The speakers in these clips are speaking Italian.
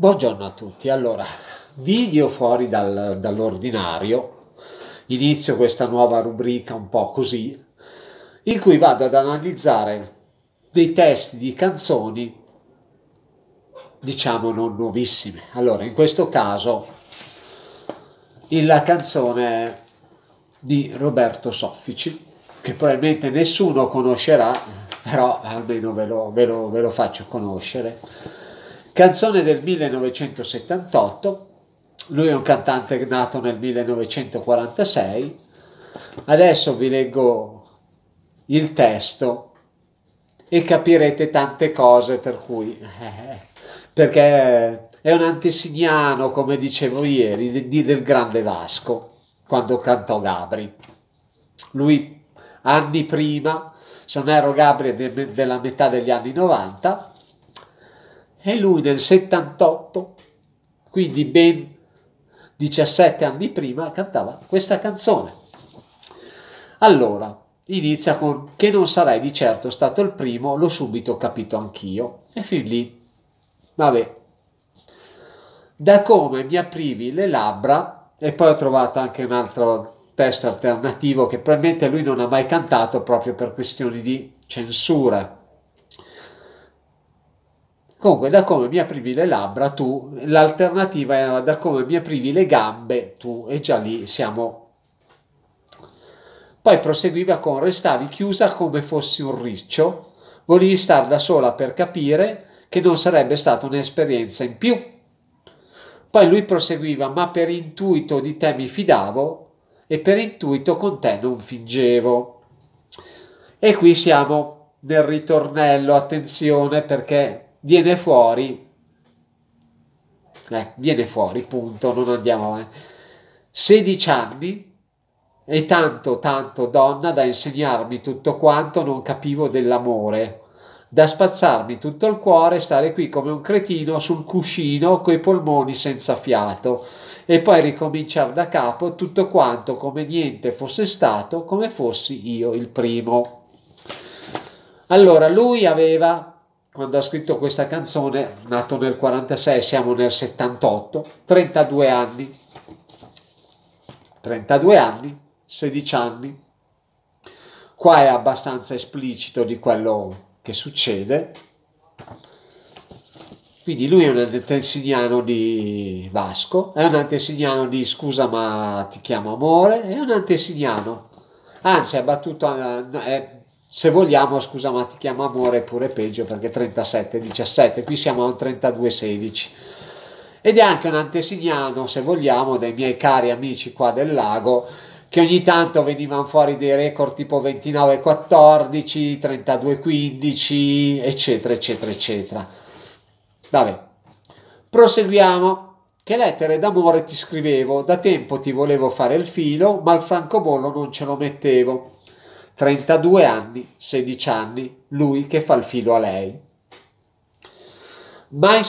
Buongiorno a tutti, allora video fuori dal, dall'ordinario, inizio questa nuova rubrica un po' così, in cui vado ad analizzare dei testi di canzoni diciamo non nuovissime. Allora in questo caso la canzone di Roberto Soffici, che probabilmente nessuno conoscerà, però almeno ve lo, ve lo, ve lo faccio conoscere Canzone del 1978, lui è un cantante nato nel 1946. Adesso vi leggo il testo e capirete tante cose per cui... Eh, perché è un antesignano, come dicevo ieri, di, del grande Vasco, quando cantò Gabri. Lui anni prima, se non ero Gabri della metà degli anni 90, e lui nel 78, quindi ben 17 anni prima, cantava questa canzone. Allora, inizia con che non sarei di certo stato il primo, l'ho subito capito anch'io. E fin lì, vabbè. Da come mi aprivi le labbra, e poi ho trovato anche un altro testo alternativo che probabilmente lui non ha mai cantato proprio per questioni di censura, Comunque, da come mi aprivi le labbra tu, l'alternativa era da come mi aprivi le gambe tu, e già lì siamo. Poi proseguiva con restavi chiusa come fossi un riccio, volevi star da sola per capire che non sarebbe stata un'esperienza in più. Poi lui proseguiva, ma per intuito di te mi fidavo e per intuito con te non fingevo. E qui siamo nel ritornello, attenzione perché viene fuori, eh, viene fuori, punto, non andiamo avanti. Eh. 16 anni e tanto, tanto donna da insegnarmi tutto quanto non capivo dell'amore, da spazzarmi tutto il cuore e stare qui come un cretino sul cuscino coi polmoni senza fiato e poi ricominciare da capo tutto quanto come niente fosse stato, come fossi io il primo. Allora lui aveva quando ha scritto questa canzone, nato nel 46, siamo nel 78, 32 anni, 32 anni, 16 anni. Qua è abbastanza esplicito di quello che succede. Quindi lui è un antesignano di Vasco, è un antesignano di scusa ma ti chiamo amore, è un antesignano, anzi eh, è battuto, è se vogliamo, scusa ma ti chiamo amore pure peggio perché 37-17, qui siamo al 32-16. Ed è anche un antesignano, se vogliamo, dei miei cari amici qua del lago, che ogni tanto venivano fuori dei record tipo 29-14, 32-15, eccetera, eccetera, eccetera. Vabbè, proseguiamo. Che lettere d'amore ti scrivevo, da tempo ti volevo fare il filo, ma il francobollo non ce lo mettevo 32 anni, 16 anni, lui che fa il filo a lei. Ma,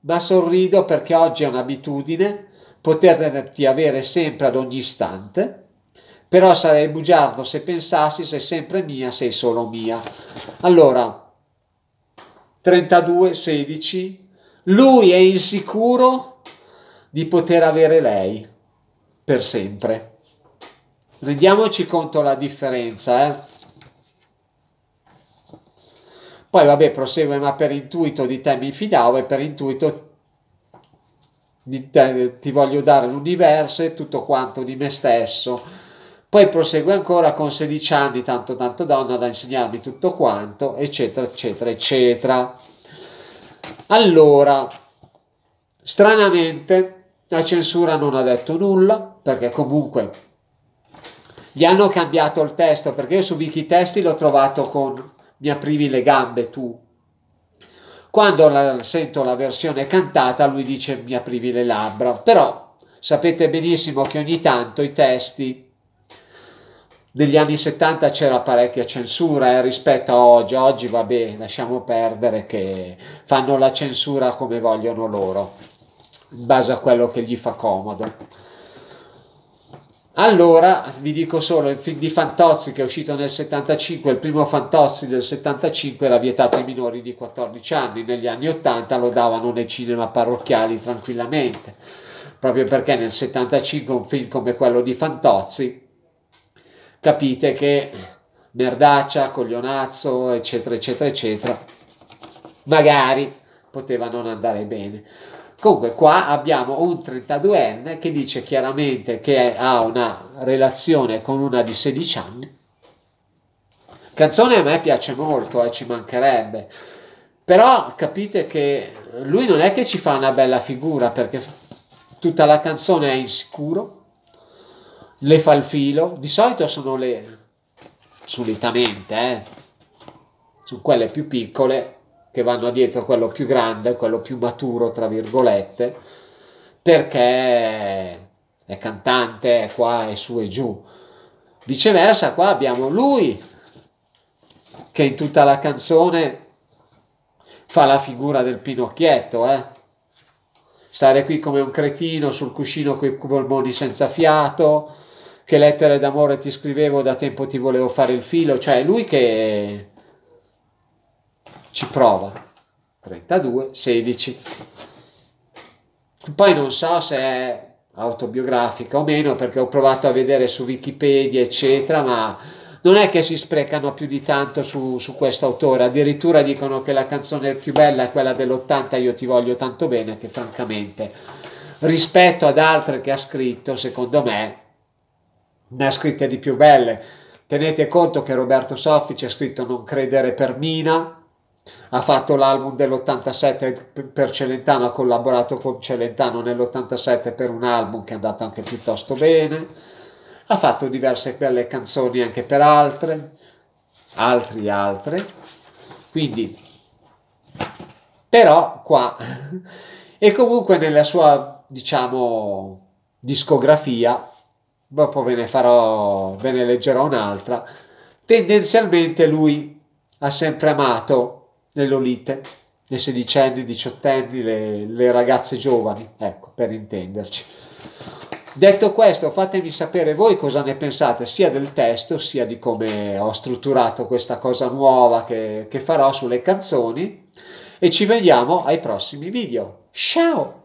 ma sorrido perché oggi è un'abitudine poterti avere sempre ad ogni istante, però sarei bugiardo se pensassi sei sempre mia, sei solo mia. Allora, 32, 16, lui è insicuro di poter avere lei per sempre rendiamoci conto la differenza. Eh? Poi vabbè, prosegue, ma per intuito di te mi fidavo e per intuito di te ti voglio dare l'universo e tutto quanto di me stesso. Poi prosegue ancora con 16 anni, tanto tanto donna da insegnarmi tutto quanto, eccetera, eccetera, eccetera. Allora, stranamente la censura non ha detto nulla, perché comunque gli hanno cambiato il testo perché io su Wikitesti l'ho trovato con mi aprivi le gambe tu. Quando la, sento la versione cantata lui dice mi aprivi le labbra, però sapete benissimo che ogni tanto i testi negli anni 70 c'era parecchia censura eh, rispetto a oggi, oggi va bene lasciamo perdere che fanno la censura come vogliono loro, in base a quello che gli fa comodo. Allora vi dico solo, il film di Fantozzi che è uscito nel 75, il primo Fantozzi del 75 era vietato ai minori di 14 anni, negli anni 80 lo davano nei cinema parrocchiali tranquillamente, proprio perché nel 75 un film come quello di Fantozzi capite che merdaccia, coglionazzo, eccetera, eccetera, eccetera, magari poteva non andare bene. Comunque qua abbiamo un 32enne che dice chiaramente che ha una relazione con una di 16 anni. Canzone a me piace molto, eh, ci mancherebbe. Però capite che lui non è che ci fa una bella figura perché tutta la canzone è insicuro, le fa il filo, di solito sono le, solitamente, eh, su quelle più piccole, che vanno dietro quello più grande, quello più maturo, tra virgolette, perché è cantante, è qua, è su e giù. Viceversa, qua abbiamo lui che in tutta la canzone fa la figura del Pinocchietto, eh? Stare qui come un cretino sul cuscino con i polmoni senza fiato, che lettere d'amore ti scrivevo, da tempo ti volevo fare il filo, cioè lui che ci prova 32 16 poi non so se è autobiografica o meno perché ho provato a vedere su wikipedia eccetera ma non è che si sprecano più di tanto su, su questo autore addirittura dicono che la canzone più bella è quella dell'80 io ti voglio tanto bene che francamente rispetto ad altre che ha scritto secondo me ne ha scritte di più belle tenete conto che Roberto Soffici ha scritto non credere per Mina ha fatto l'album dell'87 per Celentano, ha collaborato con Celentano nell'87 per un album che è andato anche piuttosto bene, ha fatto diverse belle canzoni anche per altre, altri altre, quindi però qua e comunque nella sua diciamo discografia, dopo ve ne farò, ve ne leggerò un'altra, tendenzialmente lui ha sempre amato le lolite, le sedicenni, i diciottenni, le, le ragazze giovani, ecco, per intenderci. Detto questo, fatemi sapere voi cosa ne pensate sia del testo sia di come ho strutturato questa cosa nuova che, che farò sulle canzoni e ci vediamo ai prossimi video. Ciao!